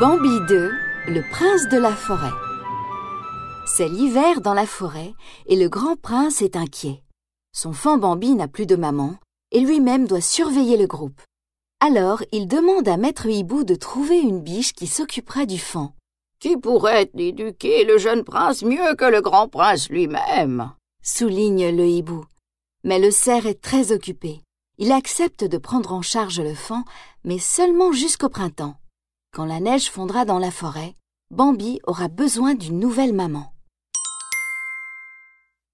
Bambi 2, le prince de la forêt. C'est l'hiver dans la forêt et le grand prince est inquiet. Son fan Bambi n'a plus de maman et lui-même doit surveiller le groupe. Alors il demande à Maître Hibou de trouver une biche qui s'occupera du fan. Qui pourrait éduquer le jeune prince mieux que le grand prince lui-même souligne le hibou. Mais le cerf est très occupé. Il accepte de prendre en charge le fan, mais seulement jusqu'au printemps. Quand la neige fondra dans la forêt, Bambi aura besoin d'une nouvelle maman.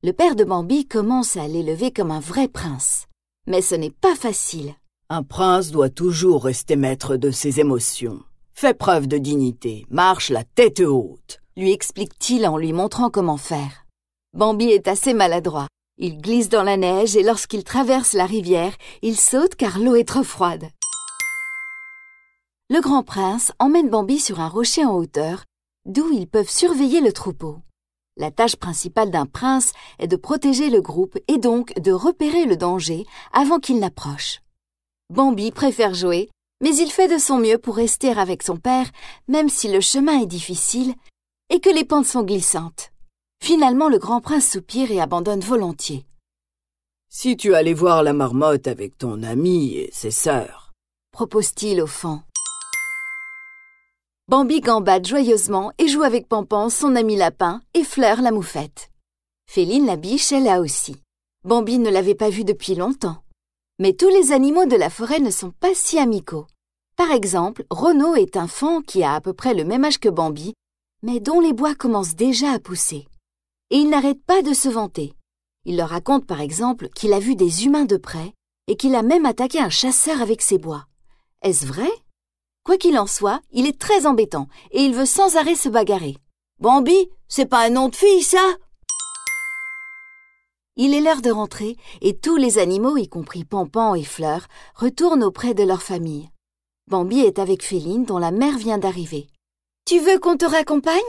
Le père de Bambi commence à l'élever comme un vrai prince. Mais ce n'est pas facile. Un prince doit toujours rester maître de ses émotions. Fais preuve de dignité, marche la tête haute, lui explique-t-il en lui montrant comment faire. Bambi est assez maladroit. Il glisse dans la neige et lorsqu'il traverse la rivière, il saute car l'eau est trop froide le grand prince emmène Bambi sur un rocher en hauteur, d'où ils peuvent surveiller le troupeau. La tâche principale d'un prince est de protéger le groupe et donc de repérer le danger avant qu'il n'approche. Bambi préfère jouer, mais il fait de son mieux pour rester avec son père, même si le chemin est difficile et que les pentes sont glissantes. Finalement, le grand prince soupire et abandonne volontiers. Si tu allais voir la marmotte avec ton ami et ses sœurs, propose-t-il au fond. Bambi gambade joyeusement et joue avec Pampan, son ami lapin, et Fleur la moufette. Féline la biche est là aussi. Bambi ne l'avait pas vue depuis longtemps. Mais tous les animaux de la forêt ne sont pas si amicaux. Par exemple, Renaud est un fan qui a à peu près le même âge que Bambi, mais dont les bois commencent déjà à pousser. Et il n'arrête pas de se vanter. Il leur raconte par exemple qu'il a vu des humains de près et qu'il a même attaqué un chasseur avec ses bois. Est-ce vrai Quoi qu'il en soit, il est très embêtant et il veut sans arrêt se bagarrer. Bambi, c'est pas un nom de fille, ça Il est l'heure de rentrer et tous les animaux, y compris Pampan et Fleur, retournent auprès de leur famille. Bambi est avec Féline dont la mère vient d'arriver. Tu veux qu'on te raccompagne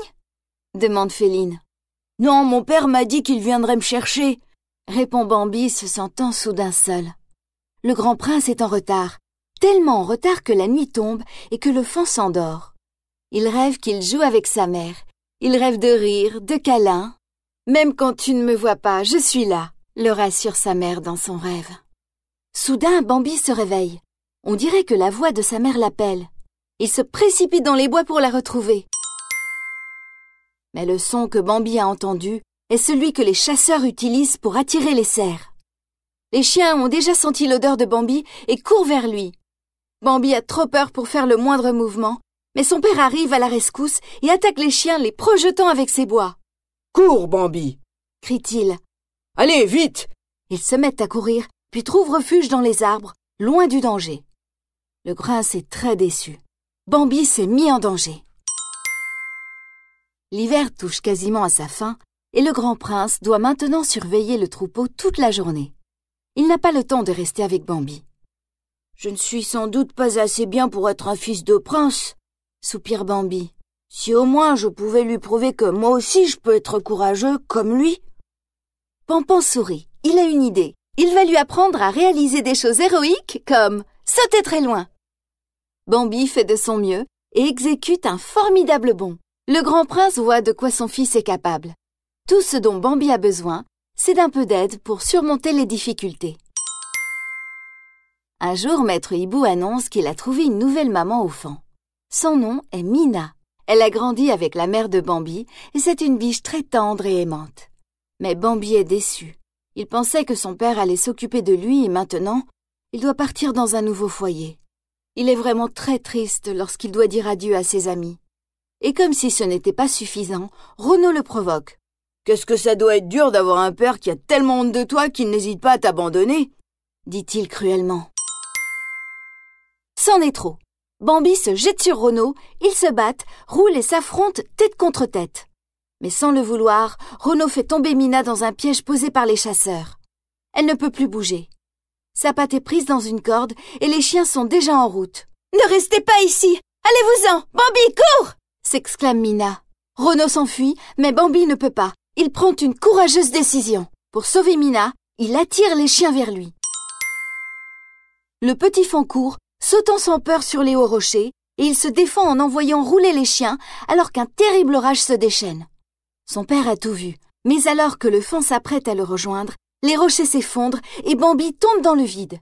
demande Féline. Non, mon père m'a dit qu'il viendrait me chercher, répond Bambi se sentant soudain seul. Le grand prince est en retard tellement en retard que la nuit tombe et que le fond s'endort. Il rêve qu'il joue avec sa mère. Il rêve de rire, de câlins. Même quand tu ne me vois pas, je suis là, le rassure sa mère dans son rêve. Soudain, Bambi se réveille. On dirait que la voix de sa mère l'appelle. Il se précipite dans les bois pour la retrouver. Mais le son que Bambi a entendu est celui que les chasseurs utilisent pour attirer les cerfs. Les chiens ont déjà senti l'odeur de Bambi et courent vers lui. Bambi a trop peur pour faire le moindre mouvement, mais son père arrive à la rescousse et attaque les chiens, les projetant avec ses bois. Cours, Bambi crie-t-il. Allez, vite Ils se mettent à courir, puis trouvent refuge dans les arbres, loin du danger. Le prince est très déçu. Bambi s'est mis en danger. L'hiver touche quasiment à sa fin et le grand prince doit maintenant surveiller le troupeau toute la journée. Il n'a pas le temps de rester avec Bambi. Je ne suis sans doute pas assez bien pour être un fils de prince, soupire Bambi. Si au moins je pouvais lui prouver que moi aussi je peux être courageux comme lui. Pampan sourit. Il a une idée. Il va lui apprendre à réaliser des choses héroïques comme sauter très loin. Bambi fait de son mieux et exécute un formidable bond. Le grand prince voit de quoi son fils est capable. Tout ce dont Bambi a besoin, c'est d'un peu d'aide pour surmonter les difficultés. Un jour, Maître Hibou annonce qu'il a trouvé une nouvelle maman au fond. Son nom est Mina. Elle a grandi avec la mère de Bambi et c'est une biche très tendre et aimante. Mais Bambi est déçu. Il pensait que son père allait s'occuper de lui et maintenant, il doit partir dans un nouveau foyer. Il est vraiment très triste lorsqu'il doit dire adieu à ses amis. Et comme si ce n'était pas suffisant, Renaud le provoque. Qu'est-ce que ça doit être dur d'avoir un père qui a tellement honte de toi qu'il n'hésite pas à t'abandonner dit-il cruellement. C'en est trop. Bambi se jette sur Renault. ils se battent, roulent et s'affrontent tête contre tête. Mais sans le vouloir, Renault fait tomber Mina dans un piège posé par les chasseurs. Elle ne peut plus bouger. Sa patte est prise dans une corde et les chiens sont déjà en route. Ne restez pas ici Allez-vous-en Bambi, cours s'exclame Mina. Renault s'enfuit, mais Bambi ne peut pas. Il prend une courageuse décision. Pour sauver Mina, il attire les chiens vers lui. Le petit fond Sautant sans peur sur les hauts rochers, et il se défend en envoyant rouler les chiens alors qu'un terrible orage se déchaîne. Son père a tout vu, mais alors que le fond s'apprête à le rejoindre, les rochers s'effondrent et Bambi tombe dans le vide.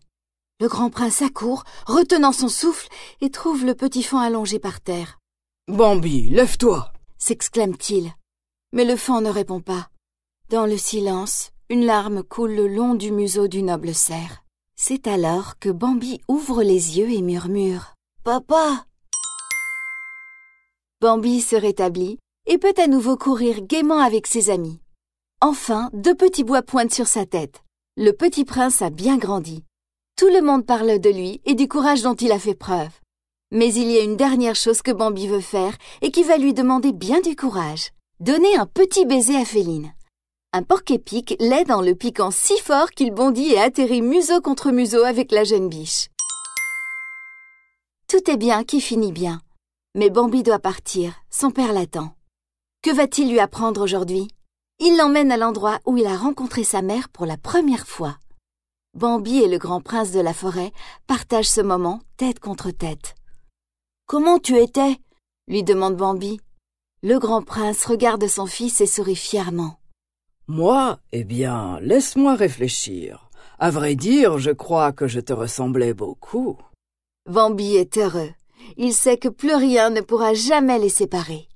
Le grand prince accourt, retenant son souffle, et trouve le petit fond allongé par terre. Bambi, lève-toi s'exclame-t-il. Mais le fan ne répond pas. Dans le silence, une larme coule le long du museau du noble cerf. C'est alors que Bambi ouvre les yeux et murmure ⁇ Papa !⁇ Bambi se rétablit et peut à nouveau courir gaiement avec ses amis. Enfin, deux petits bois pointent sur sa tête. Le petit prince a bien grandi. Tout le monde parle de lui et du courage dont il a fait preuve. Mais il y a une dernière chose que Bambi veut faire et qui va lui demander bien du courage. Donner un petit baiser à Féline. Un porc-épic l'aide en le piquant si fort qu'il bondit et atterrit museau contre museau avec la jeune biche. Tout est bien qui finit bien. Mais Bambi doit partir, son père l'attend. Que va-t-il lui apprendre aujourd'hui Il l'emmène à l'endroit où il a rencontré sa mère pour la première fois. Bambi et le grand prince de la forêt partagent ce moment tête contre tête. Comment tu étais lui demande Bambi. Le grand prince regarde son fils et sourit fièrement. Moi, eh bien, laisse-moi réfléchir. À vrai dire, je crois que je te ressemblais beaucoup. Bambi est heureux. Il sait que plus rien ne pourra jamais les séparer.